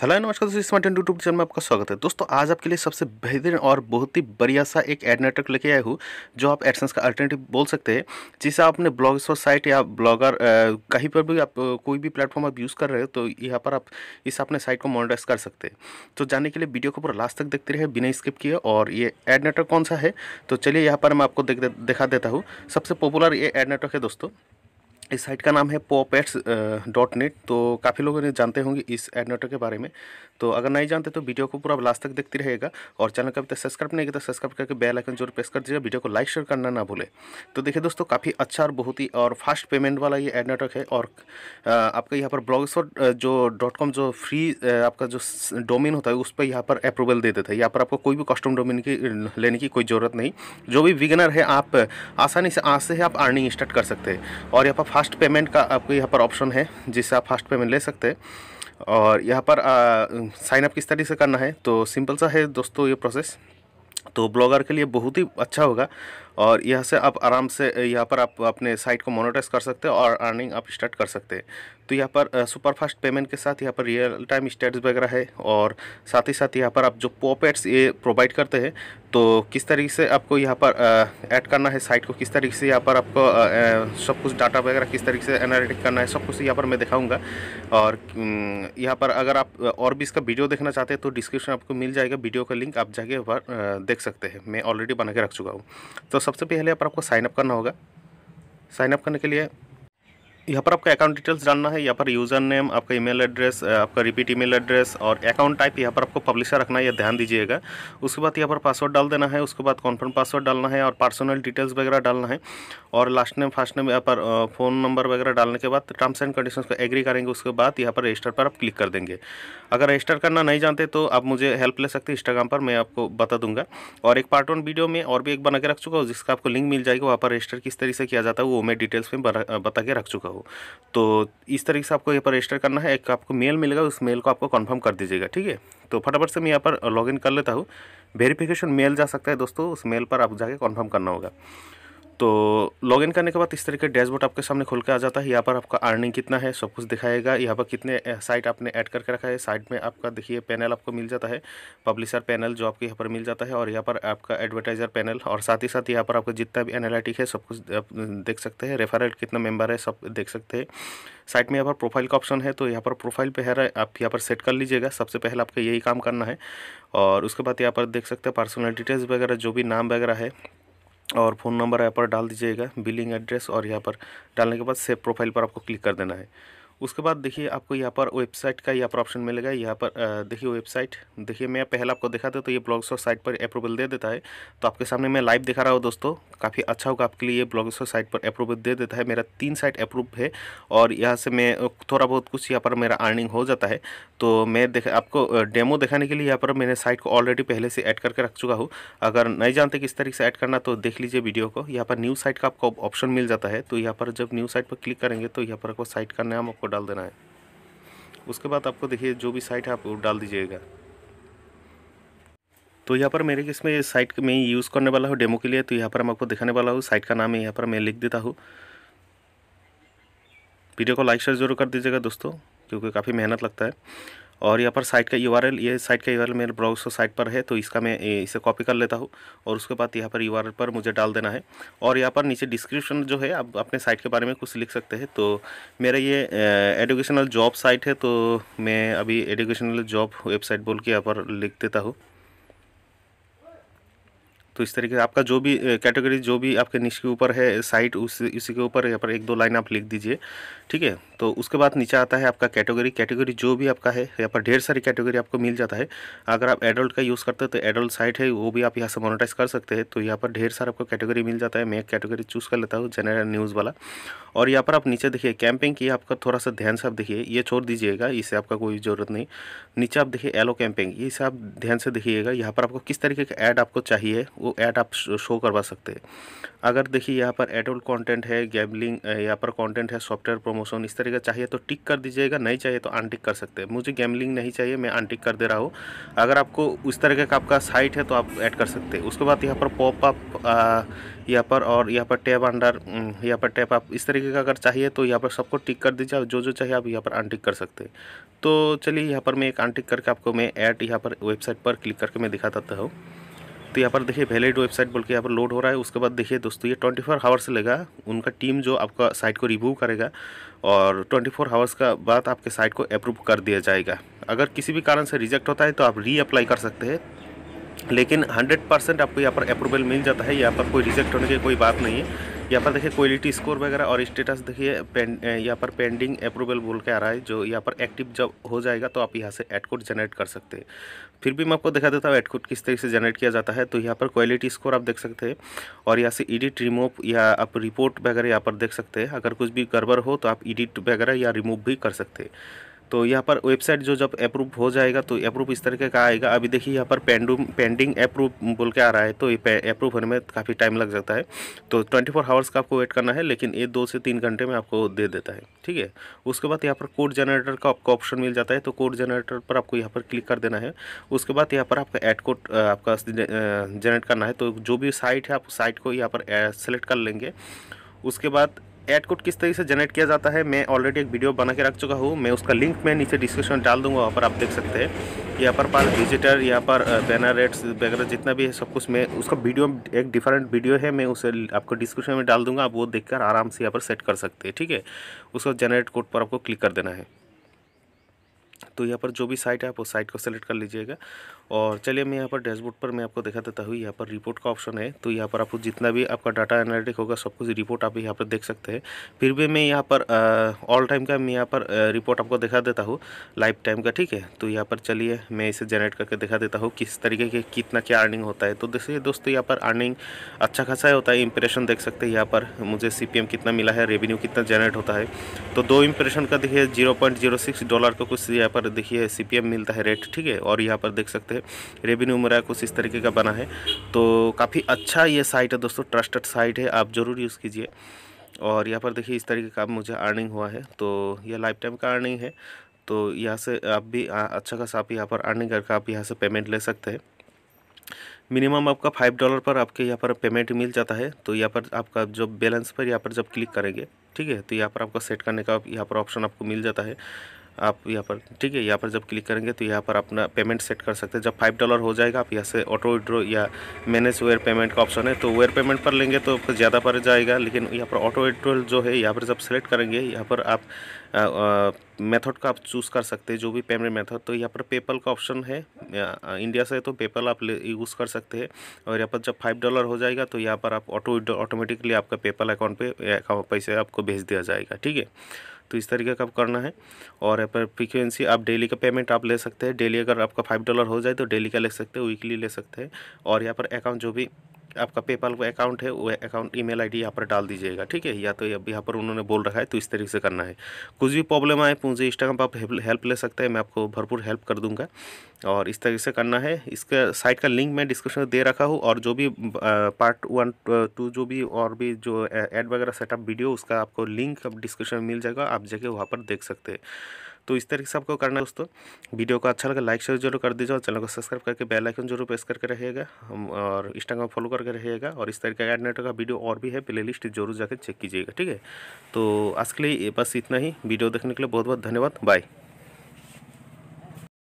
hello नमस्कार दोस्तों smart and YouTube channel में आपका स्वागत है दोस्तों आज आपके लिए सबसे बेहतरीन और बहुत ही बढ़िया सा एक एड नेटवर्क लेके आया हूँ जो आप एडसेंस का अल्टरनेटिव बोल सकते हैं जिसे आप अपने ब्लॉग स्टोर साइट या ब्लॉगर कहीं पर भी आप कोई भी प्लेटफॉर्म आप यूज़ कर रहे हो तो यहाँ पर आप इस अपने साइट को मोनिटाइज कर सकते हैं तो जानने के लिए वीडियो को पूरा लास्ट तक देखते रहे बिना स्किप किए और ये एड नेटवर्क कौन सा है तो चलिए यहाँ पर मैं आपको दिखा देता हूँ सबसे पॉपुलर ये एड नेटवर्क है दोस्तों इस साइट का नाम है पोपेट्स डॉट नेट तो काफ़ी लोगों ने जानते होंगे इस एड नेटवर्क के बारे में तो अगर नहीं जानते तो वीडियो को पूरा लास्ट तक देखते रहेगा और चैनल का अभी तक सब्सक्राइब नहीं किया तो सब्सक्राइब करके बेल आइकन जरूर प्रेस कर दीजिएगा वीडियो को लाइक शेयर करना ना भूले तो देखिए दोस्तों काफ़ी अच्छा और बहुत ही और फास्ट पेमेंट वाला ये एड नेटवर्क है और आपका यहाँ पर ब्लॉगस्वर जो डॉट कॉम जो फ्री आपका जो डोमेन होता है उस पर यहाँ पर अप्रूवल दे देता है यहाँ पर आपको कोई भी कस्टम डोमेन की लेने की कोई ज़रूरत नहीं जो भी विगनर है आप आसानी से आज से आप अर्निंग स्टार्ट कर सकते हैं और यहाँ पर फास्ट पेमेंट का आपको यहाँ पर ऑप्शन है जिससे आप फास्ट पेमेंट ले सकते हैं और यहाँ पर साइनअप किस तरीके से करना है तो सिंपल सा है दोस्तों ये प्रोसेस तो ब्लॉगर के लिए बहुत ही अच्छा होगा और यहाँ से आप आराम से यहाँ पर आप अपने साइट को मोनोटाइज कर सकते हैं और अर्निंग आप स्टार्ट कर सकते हैं तो यहाँ पर सुपरफास्ट पेमेंट के साथ यहाँ पर रियल टाइम स्टेटस वगैरह है और साथ ही साथ यहाँ पर आप जो पॉपेट्स ये प्रोवाइड करते हैं तो किस तरीके से आपको यहाँ पर ऐड करना है साइट को किस तरीके से यहाँ पर आपको सब कुछ डाटा वगैरह किस तरीके से एनालिटिक करना है सब कुछ यहाँ पर मैं दिखाऊंगा और यहाँ पर अगर आप और भी इसका वीडियो देखना चाहते हैं तो डिस्क्रिप्शन आपको मिल जाएगा वीडियो का लिंक आप जाके पर देख सकते हैं मैं ऑलरेडी बना के रख चुका हूँ तो सबसे पहले यहाँ पर आपको साइनअप करना होगा साइनअप करने के लिए यहाँ पर आपका अकाउंट डिटेल्स डालना है यहाँ पर यूज़र नेम आपका ईमेल एड्रेस आपका रिपीट ईमेल एड्रेस और अकाउंट टाइप यहाँ पर आपको पब्लिशर रखना है या ध्यान दीजिएगा उसके बाद यहाँ पर पासवर्ड डाल देना है उसके बाद कॉन्फर्म पासवर्ड डालना है और पर्सनल डिटेल्स वगैरह डालना है और लास्ट नेम फर्स्ट नेम यहाँ पर फ़ोन नंबर वगैरह डालने के बाद टर्म्स एंड कंडीशन को एग्री करेंगे उसके बाद यहाँ पर रजिस्टर पर आप क्लिक कर देंगे अगर रजिस्टर करना नहीं जानते तो आप मुझे हेल्प ले सकते हैं इंस्टाग्राम पर मैं आपको बता दूंगा और एक पार्ट वन वीडियो में और भी एक बना के रख चुका हूँ जिसका आपको लिंक मिल जाएगा वहाँ पर रजिस्टर किस तरीके से किया जाता है वो मैं डिटेल्स में बता के रख चुका हूँ हो तो इस तरीके से आपको यहाँ पर रजिस्टर करना है एक आपको मेल मिलेगा उस मेल को आपको कन्फर्म कर दीजिएगा ठीक है तो फटाफट से मैं यहाँ पर लॉगिन कर लेता हूँ वेरिफिकेशन मेल जा सकता है दोस्तों उस मेल पर आप जाके कन्फर्म करना होगा तो लॉगिन करने के बाद इस तरह के डैशबोर्ड आपके सामने खुल के आ जाता है यहाँ पर आपका अर्निंग कितना है सब कुछ दिखाएगा यहाँ पर कितने साइट आपने ऐड करके रखा है साइट में आपका देखिए पैनल आपको मिल जाता है पब्लिशर पैनल जो आपके यहाँ पर मिल जाता है और यहाँ पर आपका एडवर्टाइज़र पैनल और साथ ही साथ यहाँ पर आपका जितना भी एनालिटिक है सब कुछ देख सकते हैं रेफरल कितना मेम्बर है सब देख सकते हैं साइट में यहाँ पर प्रोफाइल का ऑप्शन है तो यहाँ पर प्रोफाइल पे है आप यहाँ पर सेट कर लीजिएगा सबसे पहले आपको यही काम करना है और उसके बाद यहाँ पर देख सकते हैं पर्सनल डिटेल्स वगैरह जो भी नाम वगैरह है और फ़ोन नंबर यहाँ पर डाल दीजिएगा बिलिंग एड्रेस और यहाँ पर डालने के बाद सेव प्रोफाइल पर आपको क्लिक कर देना है उसके बाद देखिए आपको यहाँ पर वेबसाइट का यहाँ पर ऑप्शन मिलेगा यहाँ पर देखिए वेबसाइट देखिए मैं पहले आपको दिखा दे तो ये ब्लॉग्स और साइट पर अप्रूवल दे देता है तो आपके सामने मैं लाइव दिखा रहा हूँ दोस्तों काफ़ी अच्छा होगा आपके लिए ब्लॉग्स और साइट पर अप्रूवल दे देता है मेरा तीन साइट अप्रूव है और यहाँ से मैं थोड़ा बहुत कुछ यहाँ पर मेरा अर्निंग हो जाता है तो मैं देख आपको डेमो दिखाने के लिए यहाँ पर मैंने साइट को ऑलरेडी पहले से ऐड करके रख चुका हूँ अगर नहीं जानते किस तरीके से ऐड करना तो देख लीजिए वीडियो को यहाँ पर न्यू साइट का आपको ऑप्शन मिल जाता है तो यहाँ पर जब न्यू साइट पर क्लिक करेंगे तो यहाँ पर आपको साइट का नाम आपको डाल देना है उसके बाद आपको देखिए जो भी साइट है आप डाल दीजिएगा तो यहाँ पर मेरे किस में साइट में यूज़ करने वाला हूँ डेमो के लिए तो यहाँ पर मैं आपको दिखाने वाला हूँ साइट का नाम है यहाँ पर मैं लिख देता हूँ वीडियो को लाइक शेयर जरूर कर दीजिएगा दोस्तों क्योंकि काफ़ी मेहनत लगता है और यहाँ पर साइट का यू ये साइट का यू मेरे ब्राउज़र साइट पर है तो इसका मैं इसे कॉपी कर लेता हूँ और उसके बाद यहाँ पर यू पर मुझे डाल देना है और यहाँ पर नीचे डिस्क्रिप्शन जो है आप अपने साइट के बारे में कुछ लिख सकते हैं तो मेरा ये एडुकेशनल जॉब साइट है तो मैं अभी एडुकेशनल जॉब वेबसाइट बोल के यहाँ पर लिख देता हूँ तो इस तरीके से आपका जो भी कैटेगरी जो भी आपके निश के ऊपर है साइट उस इसी के ऊपर यहाँ पर एक दो लाइन आप लिख दीजिए ठीक है तो उसके बाद नीचे आता है आपका कैटेगरी कैटेगरी जो भी आपका है यहाँ पर ढेर सारी कैटेगरी आपको मिल जाता है अगर आप एडल्ट का यूज़ करते हो तो एडल्ट साइट है वो भी आप यहाँ से मोनिटाइज कर सकते हैं तो यहाँ पर ढेर सारा आपको कैटेगरी मिल जाता है मैं एक कैटेगरी चूज़ कर लेता हूँ जनरल न्यूज़ वाला और यहाँ पर आप नीचे देखिए कैंपिंग की आपका थोड़ा सा ध्यान से आप देखिए ये छोड़ दीजिएगा इससे आपका कोई ज़रूरत नहीं नीचे आप देखिए एलो कैंपिंग इसे आप ध्यान से देखिएगा यहाँ पर आपको किस तरीके का ऐड आपको चाहिए वो ऐड आप शो करवा सकते हैं अगर देखिए यहाँ पर एडल्ट कंटेंट है गैमलिंग यहाँ पर कंटेंट है सॉफ्टवेयर प्रमोशन इस तरह का चाहिए तो टिक कर दीजिएगा नहीं चाहिए तो अनटिक कर सकते हैं मुझे गैमलिंग नहीं चाहिए मैं अनटिक कर दे रहा हूँ अगर आपको उस तरह का आपका साइट है तो आप ऐड कर सकते हैं उसके बाद यहाँ पर पॉप अप यहाँ पर और यहाँ पर टैब अंडर यहाँ पर टैप आप इस तरीके का अगर चाहिए तो यहाँ पर सबको टिक कर दीजिए जो जो चाहिए आप यहाँ पर अनटिक कर सकते हैं तो चलिए यहाँ पर मैं एक अनटिक करके आपको मैं ऐड यहाँ पर वेबसाइट पर क्लिक करके मैं दिखा देता हूँ तो यहाँ पर देखिए वैलिड वेबसाइट बोल के यहाँ पर लोड हो रहा है उसके बाद देखिए दोस्तों ये ट्वेंटी फोर हावर्स लेगा उनका टीम जो आपका साइट को रिव्यू करेगा और ट्वेंटी फोर हावर्स का बाद आपके साइट को अप्रूव कर दिया जाएगा अगर किसी भी कारण से रिजेक्ट होता है तो आप रीअप्लाई कर सकते हैं लेकिन हंड्रेड परसेंट आपको यहाँ पर अप्रूवल मिल जाता है यहाँ पर कोई रिजेक्ट होने की कोई बात नहीं है यहाँ पर देखिए क्वालिटी स्कोर वगैरह और स्टेटस देखिए यहाँ पर पेंडिंग अप्रूवल बोल के आ रहा है जो यहाँ पर एक्टिव जब हो जाएगा तो आप यहाँ से एड कोड जनरेट कर सकते हैं फिर भी मैं आपको दिखा देता हूँ एडकोड किस तरीके से जनरेट किया जाता है तो यहाँ पर क्वालिटी स्कोर आप देख सकते हैं और यहाँ से एडिट रिमूव या आप रिपोर्ट वगैरह यहाँ पर देख सकते हैं अगर कुछ भी गड़बड़ हो तो आप एडिट वगैरह या रिमूव भी कर सकते हैं तो यहाँ पर वेबसाइट जो जब अप्रूव हो जाएगा तो अप्रूव इस तरीके का आएगा अभी देखिए यहाँ पर पेंडू पेंडिंग अप्रूव बोल के आ रहा है तो ये अप्रूव होने में काफ़ी टाइम लग जाता है तो 24 फोर आवर्स का आपको वेट करना है लेकिन ये दो से तीन घंटे में आपको दे देता है ठीक है उसके बाद यहाँ पर कोड जनरेटर का आपको ऑप्शन मिल जाता है तो कोड जनरेटर पर आपको यहाँ पर क्लिक कर देना है उसके बाद यहाँ पर आपका एड कोड आपका जनरेट करना है तो जो भी साइट है आप साइट को यहाँ पर सेलेक्ट कर लेंगे उसके बाद एड कोड किस तरीके से जनरेट किया जाता है मैं ऑलरेडी एक वीडियो बना के रख चुका हूँ मैं उसका लिंक मैं नीचे डिस्क्रिप्शन में डाल दूंगा वहाँ पर आप देख सकते हैं यहाँ पर पास विजिटर यहाँ पर बैनर रेट्स वगैरह जितना भी है सब कुछ मैं उसका वीडियो एक डिफरेंट वीडियो है मैं उसे आपको डिस्क्रिप्शन में डाल दूँगा आप वो देख कर आराम से यहाँ पर सेट कर सकते हैं ठीक है उसको जनरेट कोड पर आपको क्लिक कर देना है तो यहाँ पर जो भी साइट है आप उस साइट को सेलेक्ट कर लीजिएगा और चलिए मैं यहाँ पर डैशबोर्ड पर मैं आपको दिखा देता हूँ यहाँ पर रिपोर्ट का ऑप्शन है तो यहाँ पर आपको जितना भी आपका डाटा एनालिटिक होगा सब कुछ रिपोर्ट आप यहाँ पर देख सकते हैं फिर भी मैं यहाँ पर ऑल टाइम का मैं यहाँ पर रिपोर्ट आपको दिखा देता हूँ लाइफ टाइम का ठीक है तो यहाँ पर चलिए मैं इसे जनरेट करके दिखा देता हूँ किस तरीके के कितना क्या अर्निंग होता है तो देखिए दोस्तों यहाँ पर अर्निंग अच्छा खासा होता है इंप्रेशन देख सकते हैं यहाँ पर मुझे सी कितना मिला है रेवेन्यू कितना जनरेट होता है तो दो इंप्रेशन का देखिए जीरो डॉलर का कुछ यहाँ पर देखिए सी मिलता है रेट ठीक है और यहाँ पर देख सकते हैं से रेवेन्यू मेरा कुछ इस तरीके का बना है तो काफ़ी अच्छा ये साइट है दोस्तों ट्रस्टेड साइट है आप ज़रूर यूज़ कीजिए और यहाँ पर देखिए इस तरीके का मुझे अर्निंग हुआ है तो यह लाइफ टाइम का अर्निंग है तो यहाँ से आप भी अच्छा खासा आप यहाँ पर अर्निंग करके आप यहाँ से पेमेंट ले सकते हैं मिनिमम आपका फाइव डॉलर पर आपके यहाँ पर पेमेंट मिल जाता है तो यहाँ पर आपका जो बैलेंस पर यहाँ पर जब क्लिक करेंगे ठीक है तो यहाँ पर आपका सेट करने का यहाँ पर ऑप्शन आपको मिल जाता है आप यहाँ पर ठीक है यहाँ पर जब क्लिक करेंगे तो यहाँ पर अपना पेमेंट सेट कर सकते हैं जब फाइव डॉलर हो जाएगा आप यहाँ से ऑटो विड्रो या मैनेज वेयर पेमेंट का ऑप्शन है तो वेयर पेमेंट पर लेंगे तो ज़्यादा पड़ जाएगा लेकिन यहाँ पर ऑटो विड्रोल जो है यहाँ पर जब सेलेक्ट करेंगे यहाँ पर आप मेथड का आप चूज़ कर सकते हैं जो भी पेमेंट मेथड तो यहाँ पर पेपल का ऑप्शन है इंडिया से तो पेपल आप यूज़ कर सकते हैं और यहाँ पर जब फाइव डॉलर हो जाएगा तो यहाँ पर आप ऑटो ऑटोमेटिकली आपका पेपल अकाउंट पे पैसे आपको भेज दिया जाएगा ठीक है तो इस तरीके का आप करना है और यहाँ पर फ्रिक्वेंसी आप डेली का पेमेंट आप ले सकते हैं डेली अगर आपका फाइव डॉलर हो जाए तो डेली का ले सकते हैं वीकली ले सकते हैं और यहाँ पर अकाउंट जो भी आपका पेपाल का अकाउंट है वह अकाउंट ईमेल आईडी यहाँ पर डाल दीजिएगा ठीक है या तो अब यहाँ पर उन्होंने बोल रखा है तो इस तरीके से करना है कुछ भी प्रॉब्लम आए पूजे इंस्टाग्राम पर आप हेल्प ले सकते हैं मैं आपको भरपूर हेल्प कर दूँगा और इस तरीके से करना है इसका साइट का लिंक मैं डिस्क्रिप्शन में दे रखा हूँ और जो भी पार्ट वन टू जो भी और भी जो एड वगैरह सेटअप वीडियो उसका आपको लिंक अब डिस्क्रिप्शन में मिल जाएगा आप जाके वहाँ पर देख सकते हैं तो इस तरीके से आपको करना है दोस्तों वीडियो को अच्छा लगे लाइक शेयर जरूर कर दीजिए और चैनल को सब्सक्राइब करके बेल आइकन जरूर प्रेस करके रहिएगा और इंस्टाग्राम फॉलो करके रहिएगा और इस तरीके का एड नेटवर्क का वीडियो और भी है प्ले लिस्ट जरूर जाकर चेक कीजिएगा ठीक है तो आज के लिए बस इतना ही वीडियो देखने के लिए बहुत बहुत धन्यवाद बाय